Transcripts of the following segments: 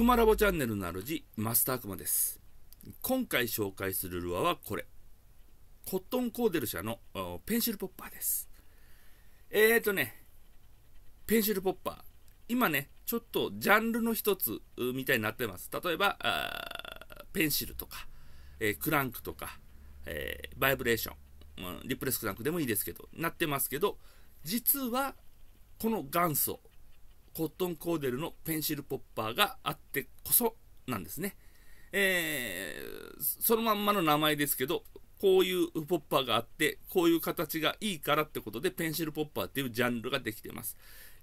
くまラボチャンネルのあるじ、マスタークマです。今回紹介するルアーはこれ。コットンコーデル社のペンシルポッパーです。えーとね、ペンシルポッパー。今ね、ちょっとジャンルの一つみたいになってます。例えば、ペンシルとか、えー、クランクとか、えー、バイブレーション、うん、リプレスクランクでもいいですけど、なってますけど、実は、この元祖、コットンコーデルのペンシルポッパーがあってこそなんですね。えー、そのまんまの名前ですけど、こういうポッパーがあって、こういう形がいいからってことで、ペンシルポッパーっていうジャンルができてます。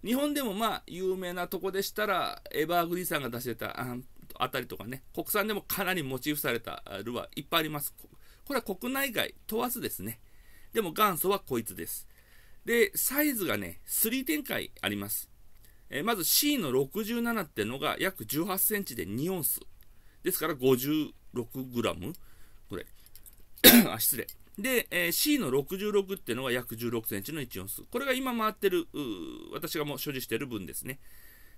日本でもまあ、有名なとこでしたら、エバーグリーさんが出してたああたりとかね、国産でもかなりモチーフされたルアーいっぱいあります。これは国内外問わずですね。でも元祖はこいつです。で、サイズがね、3展開あります。えー、まず C の67っていうのが約18センチで2オンス。ですから56グラム あ、失礼。で、えー、C の66っていうのが約16センチの1オンス。これが今回ってる、私がもう所持してる分ですね。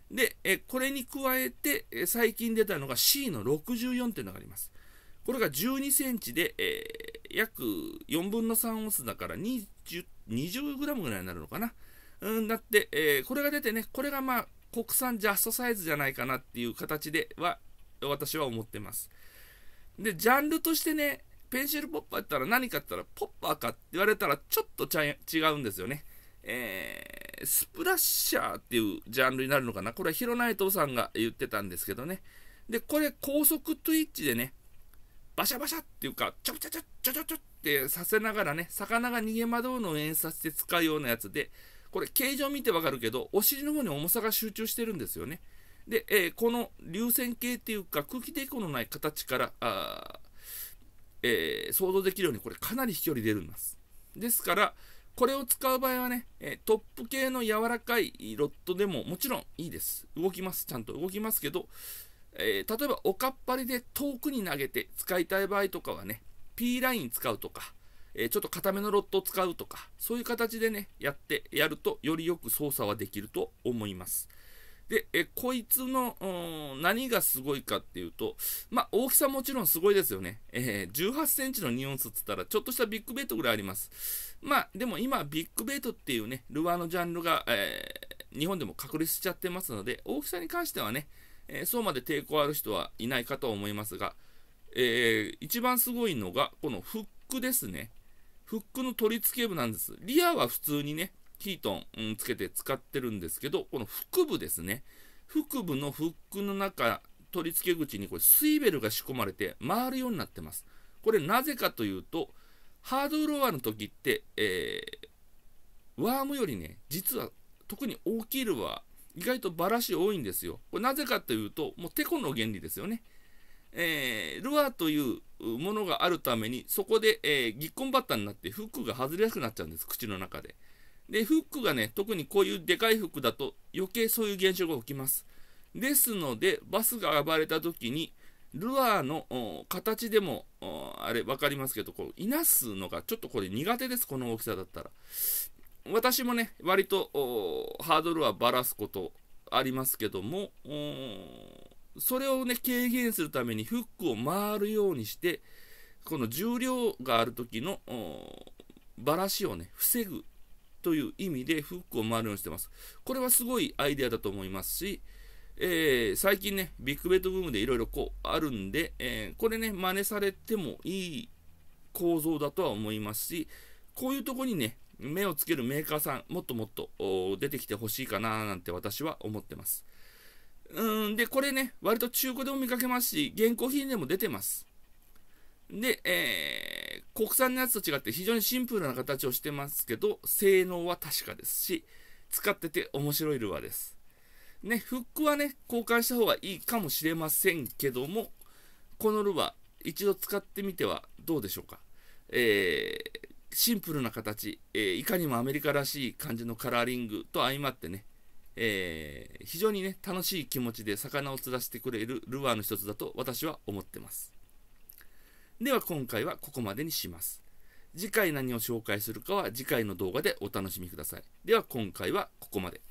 で、えー、これに加えて、えー、最近出たのが C の64っていうのがあります。これが12センチで、えー、約4分の3オンスだから20、20g ぐらいになるのかな。うん、なって、えー、これが出てね、これがまあ、国産ジャストサイズじゃないかなっていう形では、私は思ってます。で、ジャンルとしてね、ペンシルポッパーやったら何かったら、ポッパーかって言われたら、ちょっと違うんですよね。えー、スプラッシャーっていうジャンルになるのかな。これはヒロナイトさんが言ってたんですけどね。で、これ高速トイッチでね、バシャバシャっていうか、ちょちょちょちょちょちょってさせながらね、魚が逃げ惑うのを演出して使うようなやつで、これ形状見てわかるけど、お尻の方に重さが集中してるんですよね。で、えー、この流線形っていうか空気抵抗のない形から、あえー、想像できるようにこれかなり飛距離出るんです。ですから、これを使う場合はね、えトップ系の柔らかいロットでももちろんいいです。動きます。ちゃんと動きますけど、えー、例えばおかっぱりで遠くに投げて使いたい場合とかはね、P ライン使うとか、えちょっと固めのロットを使うとか、そういう形でね、やってやると、よりよく操作はできると思います。で、えこいつの何がすごいかっていうと、まあ、大きさもちろんすごいですよね。えー、18センチの2オンスっつったら、ちょっとしたビッグベイトぐらいあります。まあ、でも今、ビッグベイトっていうね、ルアーのジャンルが、えー、日本でも確立しちゃってますので、大きさに関してはね、えー、そうまで抵抗ある人はいないかと思いますが、えー、一番すごいのが、このフックですね。フックの取り付け部なんです。リアは普通にね、キートン、つけて使ってるんですけど、この腹部ですね。腹部のフックの中、取り付け口にこれスイベルが仕込まれて回るようになってます。これなぜかというと、ハードロアの時って、えー、ワームよりね、実は特に大きいルは意外とバラシ多いんですよ。これなぜかというと、もうテコの原理ですよね。えー、ルアーというものがあるために、そこで、えー、ぎっこんバッタになってフックが外れやすくなっちゃうんです、口の中で。で、フックがね、特にこういうでかいフックだと余計そういう現象が起きます。ですので、バスが暴れた時に、ルアーの形でも、あれ、分かりますけど、こう、いなすのがちょっとこれ苦手です、この大きさだったら。私もね、割とハードルはばらすことありますけども、それをね、軽減するためにフックを回るようにして、この重量がある時のばらしをね、防ぐという意味でフックを回るようにしてます。これはすごいアイデアだと思いますし、えー、最近ね、ビッグベッドブームでいろいろこうあるんで、えー、これね、真似されてもいい構造だとは思いますし、こういうとこにね、目をつけるメーカーさん、もっともっと出てきてほしいかななんて私は思ってます。うんで、これね、割と中古でも見かけますし、現行品でも出てます。で、えー、国産のやつと違って非常にシンプルな形をしてますけど、性能は確かですし、使ってて面白いルアーです。ね、フックはね、交換した方がいいかもしれませんけども、このルアー、一度使ってみてはどうでしょうか。えー、シンプルな形、えー、いかにもアメリカらしい感じのカラーリングと相まってね、えー、非常にね、楽しい気持ちで魚を釣らせてくれるルアーの一つだと私は思ってます。では今回はここまでにします。次回何を紹介するかは次回の動画でお楽しみください。では今回はここまで。